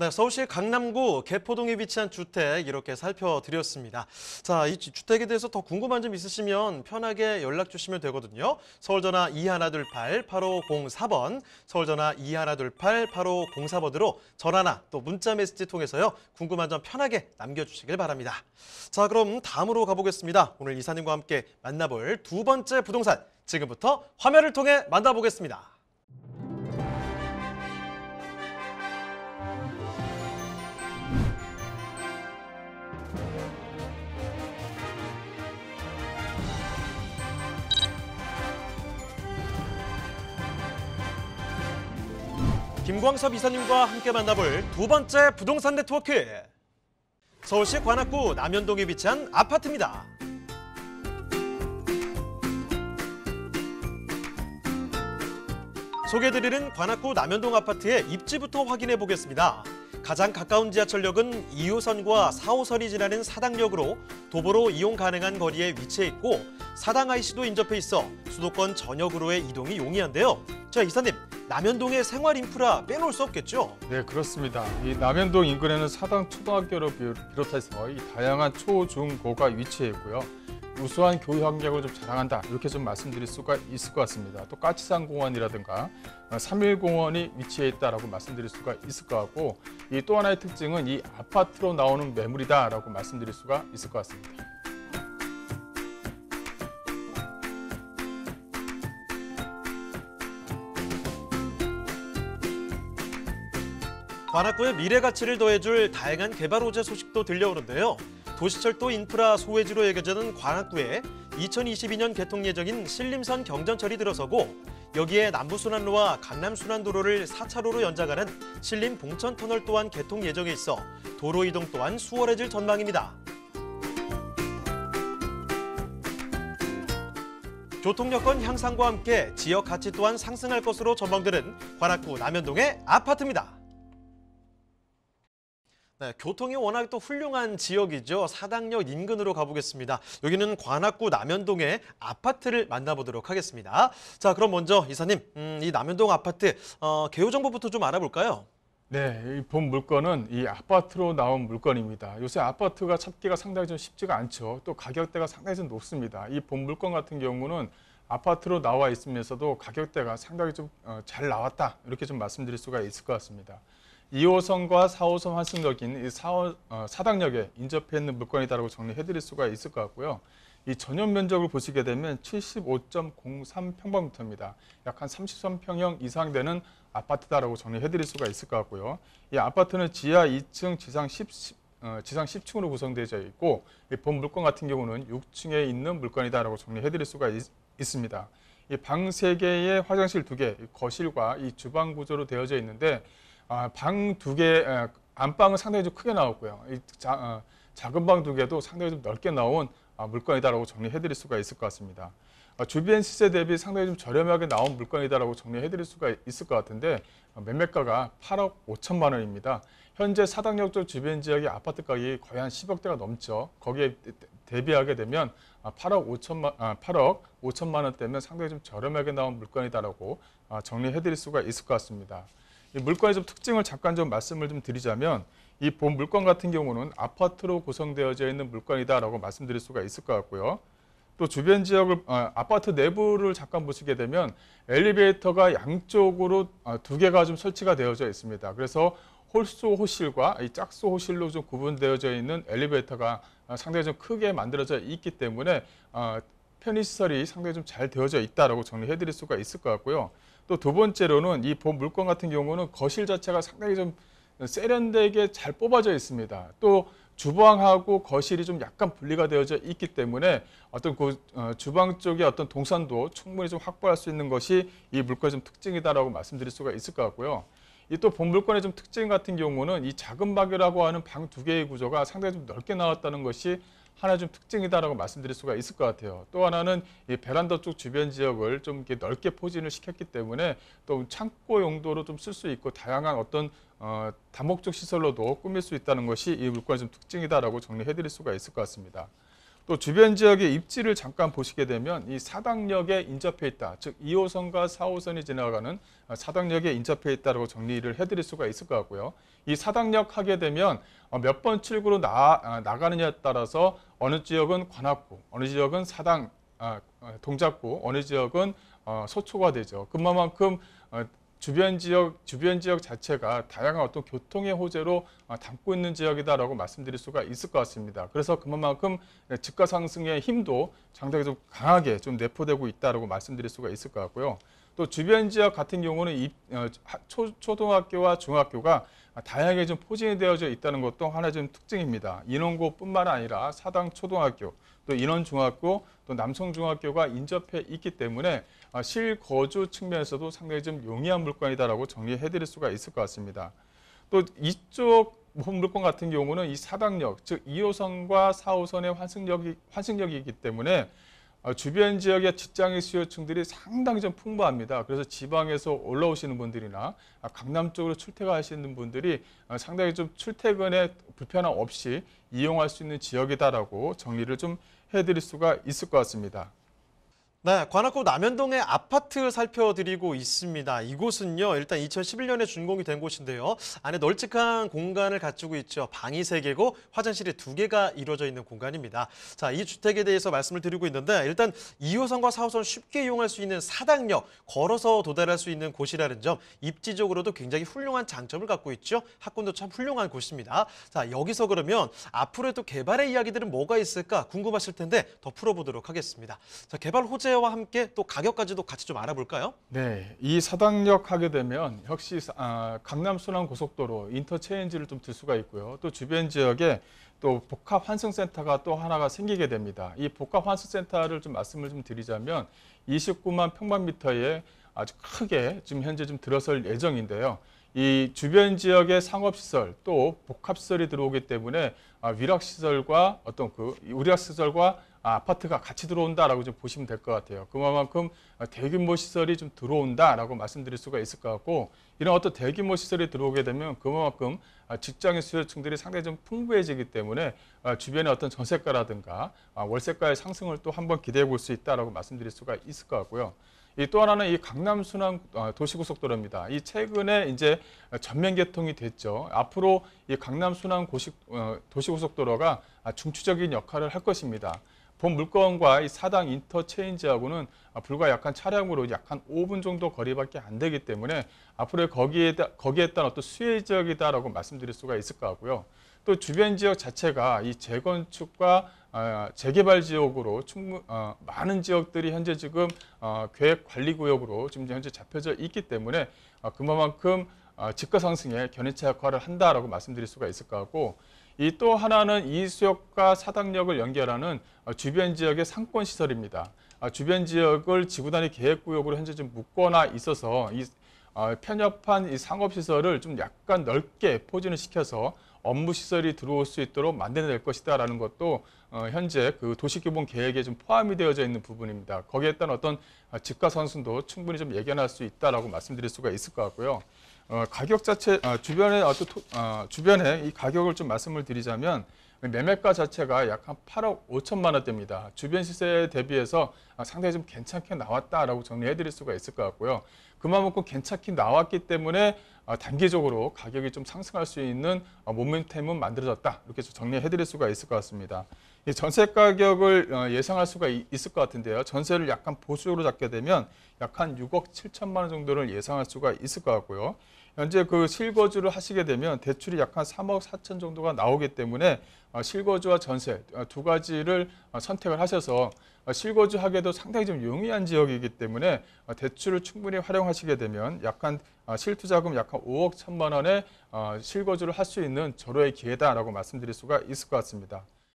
네, 서울시 강남구 개포동에 위치한 주택 이렇게 살펴드렸습니다. 자, 이 주택에 대해서 더 궁금한 점 있으시면 편하게 연락 주시면 되거든요. 서울전화 2128-8504번, 서울전화 2128-8504번으로 전화나 또 문자 메시지 통해서요. 궁금한 점 편하게 남겨주시길 바랍니다. 자, 그럼 다음으로 가보겠습니다. 오늘 이사님과 함께 만나볼 두 번째 부동산, 지금부터 화면을 통해 만나보겠습니다. 김광섭 이사님과 함께 만나볼 두 번째 부동산 네트워크. 서울시 관악구 남현동에 위치한 아파트입니다. 소개해드리는 관악구 남현동 아파트의 입지부터 확인해 보겠습니다. 가장 가까운 지하철역은 2호선과 4호선이 지나는 사당역으로 도보로 이용 가능한 거리에 위치해 있고 사당 IC도 인접해 있어 수도권 전역으로의 이동이 용이한데요. 자 이사님, 남현동의 생활 인프라 빼놓을 수 없겠죠? 네, 그렇습니다. 이 남현동 인근에는 사당 초등학교를 비롯해서 이 다양한 초, 중, 고가 위치해 있고요. 우수한 교육 환경을 좀 자랑한다 이렇게 좀 말씀드릴 수가 있을 것 같습니다. 또 까치산 공원이라든가 어, 삼일 공원이 위치해 있다라고 말씀드릴 수가 있을 것 같고 이 또 하나의 특징은 이 아파트로 나오는 매물이다라고 말씀드릴 수가 있을 것 같습니다. 관악구의 미래 가치를 더해줄 다양한 개발 호재 소식도 들려오는데요. 도시철도 인프라 소외지로 여겨지는 관악구에 2022년 개통 예정인 신림선 경전철이 들어서고 여기에 남부순환로와 강남순환도로를 4차로로 연장하는 신림 봉천터널 또한 개통 예정에 있어 도로 이동 또한 수월해질 전망입니다. 교통 여건 향상과 함께 지역 가치 또한 상승할 것으로 전망되는 관악구 남현동의 아파트입니다. 네, 교통이 워낙 또 훌륭한 지역이죠. 사당역 인근으로 가보겠습니다. 여기는 관악구 남현동의 아파트를 만나보도록 하겠습니다. 자, 그럼 먼저 이사님, 음, 이 남현동 아파트 어, 개요 정보부터 좀 알아볼까요? 네, 이 본 물건은 이 아파트로 나온 물건입니다. 요새 아파트가 찾기가 상당히 좀 쉽지가 않죠. 또 가격대가 상당히 좀 높습니다. 이 본 물건 같은 경우는 아파트로 나와 있으면서도 가격대가 상당히 좀잘 어, 나왔다 이렇게 좀 말씀드릴 수가 있을 것 같습니다. 2호선과 4호선 환승역인 이 4호, 어, 사당역에 인접해 있는 물건이다라고 정리해드릴 수가 있을 것 같고요. 이 전용 면적을 보시게 되면 75.03평방미터입니다. 약한 33평형 이상 되는 아파트다라고 정리해드릴 수가 있을 것 같고요. 이 아파트는 지하 2층, 지상 10, 어, 지상 10층으로 구성되어 있고 이 본 물건 같은 경우는 6층에 있는 물건이다라고 정리해드릴 수가 있, 습니다 이 방 3개에 화장실 2개, 거실과 이 주방 구조로 되어져 있는데 아, 방두 개, 안방은 상당히 좀 크게 나왔고요. 자, 어, 작은 방 두 개도 상당히 좀 넓게 나온 아, 물건이다라고 정리해드릴 수가 있을 것 같습니다. 어, 주변 시세 대비 상당히 좀 저렴하게 나온 물건이다라고 정리해드릴 수가 있을 것 같은데 매매가가 어, 8억 5천만 원입니다. 현재 사당역쪽 주변 지역의 아파트 가격이 거의 한 10억대가 넘죠. 거기에 대비하게 되면 8억 아, 5천만, 8억 5천만 원대면 상당히 좀 저렴하게 나온 물건이다라고 정리해드릴 수가 있을 것 같습니다. 물건의좀 특징을 잠깐 좀 말씀을 좀 드리자면 이 본 물건 같은 경우는 아파트로 구성되어져 있는 물건이다라고 말씀드릴 수가 있을 것 같고요. 또 주변 지역을 어, 아파트 내부를 잠깐 보시게 되면 엘리베이터가 양쪽으로 어, 두 개가 좀 설치가 되어져 있습니다. 그래서 홀수 호실과 이 짝수 호실로 좀 구분되어져 있는 엘리베이터가 어, 상당히 좀 크게 만들어져 있기 때문에 편의시설이 상당히 좀 잘 되어져 있다라 정리해드릴 수가 있을 것 같고요. 또두 번째로는 이 본 물건 같은 경우는 거실 자체가 상당히 좀 세련되게 잘 뽑아져 있습니다. 또 주방하고 거실이 좀 약간 분리가 되어져 있기 때문에 어떤 그 어, 주방 쪽의 어떤 동선도 충분히 좀 확보할 수 있는 것이 이 물건의 좀 특징이다라고 말씀드릴 수가 있을 것 같고요. 이 또 본 물건의 좀 특징 같은 경우는 이 작은 방이라고 하는 방 두 개의 구조가 상당히 좀 넓게 나왔다는 것이 하나 좀 특징이다라고 말씀드릴 수가 있을 것 같아요. 또 하나는 이 베란다 쪽 주변 지역을 좀 이렇게 넓게 포진을 시켰기 때문에 또 창고 용도로 좀 쓸 수 있고 다양한 어떤 어, 다목적 시설로도 꾸밀 수 있다는 것이 이 물건의 좀 특징이다라고 정리해드릴 수가 있을 것 같습니다. 또 주변 지역의 입지를 잠깐 보시게 되면 이 사당역에 인접해 있다. 즉 2호선과 4호선이 지나가는 사당역에 인접해 있다고 정리를 해드릴 수가 있을 것 같고요. 이 사당역 하게 되면 어, 몇번 출구로 나, 아, 나가느냐에 따라서 어느 지역은 관악구, 어느 지역은 사당, 아, 어, 동작구, 어느 지역은 어, 소초가 되죠. 그만큼 주변 지역 주변 지역 자체가 다양한 어떤 교통의 호재로 아, 담고 있는 지역이다라고 말씀드릴 수가 있을 것 같습니다. 그래서 그만큼 예, 집가 상승의 힘도 장대하좀 강하게 좀 내포되고 있다라고 말씀드릴 수가 있을 것 같고요. 또 주변 지역 같은 경우는 입, 어, 초, 초등학교와 중학교가 다양하게 좀 포진되어져 이 있다는 것도 하나의 좀 특징입니다. 인원고뿐만 아니라 사당 초등학교, 또 인원 중학교, 또 남성 중학교가 인접해 있기 때문에 어, 실거주 측면에서도 상당히 좀 용이한 물건이다라고 정리해드릴 수가 있을 것 같습니다. 또 이쪽 물건 같은 경우는 이 사당역, 즉 2호선과 4호선의 환승역이, 환승역이기 때문에 어, 주변 지역의 직장인 수요층들이 상당히 좀 풍부합니다. 그래서 지방에서 올라오시는 분들이나 아, 강남 쪽으로 출퇴근하시는 분들이 어, 상당히 좀 출퇴근에 불편함 없이 이용할 수 있는 지역이다라고 정리를 좀 해드릴 수가 있을 것 같습니다. 네, 관악구 남현동의 아파트 살펴드리고 있습니다. 이곳은요, 일단 2011년에 준공이 된 곳인데요. 안에 널찍한 공간을 갖추고 있죠. 방이 3개고 화장실이 2개가 이루어져 있는 공간입니다. 자, 이 주택에 대해서 말씀을 드리고 있는데 일단 2호선과 4호선 쉽게 이용할 수 있는 사당역, 걸어서 도달할 수 있는 곳이라는 점, 입지적으로도 굉장히 훌륭한 장점을 갖고 있죠. 학군도 참 훌륭한 곳입니다. 자, 여기서 그러면 앞으로의 또 개발의 이야기들은 뭐가 있을까 궁금하실 텐데 더 풀어보도록 하겠습니다. 자, 개발 호재 식재와 함께 또 가격까지도 같이 좀 알아볼까요? 네, 이 사당역 하게 되면 역시 아, 강남 순환 고속도로 인터체인지를 좀 들 수가 있고요. 또 주변 지역에 또 복합 환승센터가 또 하나가 생기게 됩니다. 이 복합 환승센터를 좀 말씀을 좀 드리자면 29만 평방미터에 아주 크게 지금 현재 좀 들어설 예정인데요. 이 주변 지역의 상업시설 또 복합시설이 들어오기 때문에 아, 위락시설과 어떤 그 우리락시설과 아파트가 같이 들어온다라고 좀 보시면 될 것 같아요. 그만큼 대규모 시설이 좀 들어온다라고 말씀드릴 수가 있을 것 같고 이런 어떤 대규모 시설이 들어오게 되면 그만큼 직장인 수요층들이 상당히 좀 풍부해지기 때문에 주변의 어떤 전세가라든가 월세가의 상승을 또 한번 기대해 볼 수 있다라고 말씀드릴 수가 있을 것 같고요. 또 하나는 이 강남 순환 어, 도시고속도로입니다. 이 최근에 이제 전면 개통이 됐죠. 앞으로 이 강남 순환 어, 도시고속도로가 중추적인 역할을 할 것입니다. 본 물건과 이 사당 인터체인지하고는 불과 약간 차량으로 약 한 5분 정도 거리밖에 안 되기 때문에 앞으로 거기에 거기에 따른 어떤 수혜 지역이다라고 말씀드릴 수가 있을 것 같고요. 또 주변 지역 자체가 이 재건축과 어, 재개발 지역으로 충분 어, 많은 지역들이 현재 지금 어, 계획 관리 구역으로 지금 현재 잡혀져 있기 때문에 그만큼 집가 상승에 견인차 역할을 한다라고 말씀드릴 수가 있을 것 같고 이또 하나는 이수역과 사당역을 연결하는 어, 주변 지역의 상권 시설입니다. 아, 주변 지역을 지구단위 계획구역으로 현재 좀 묶거나 있어서 이 어, 편협한 이 상업시설을 좀 약간 넓게 포진을 시켜서 업무 시설이 들어올 수 있도록 만들어낼 것이다라는 것도 어, 현재 그 도시기본 계획에 좀 포함이 되어져 있는 부분입니다. 거기에 따른 어떤 어, 집가 선순도 충분히 좀 예견할 수 있다라고 말씀드릴 수가 있을 것 같고요. 어, 가격 자체 주변에 어떤 주변에 이 가격을 좀 말씀을 드리자면 매매가 자체가 약 한 8억 5천만 원대입니다. 주변 시세 대비해서 상당히 좀 괜찮게 나왔다라고 정리해드릴 수가 있을 것 같고요. 그만큼 괜찮게 나왔기 때문에 어, 단기적으로 가격이 좀 상승할 수 있는 어, 모멘텀은 만들어졌다. 이렇게 정리해드릴 수가 있을 것 같습니다. 전세 가격을 어, 예상할 수가 있을 것 같은데요. 전세를 약간 보수적으로 잡게 되면 약 한 6억 7천만 원 정도를 예상할 수가 있을 것 같고요. 현재 그 실거주를 하시게 되면 대출이 약 한 3억 4천 정도가 나오기 때문에 어, 실거주와 전세 어, 두 가지를 어, 선택을 하셔서 실거주하기에도 상당히 좀 용이한 지역이기 때문에 대출을 충분히 활용하시게 되면 약간 실투자금 약간 5억 1 천만 원에 실거주를 할 수 있는 절호의 기회다라고 말씀드릴 수가 있을 것 같습니다.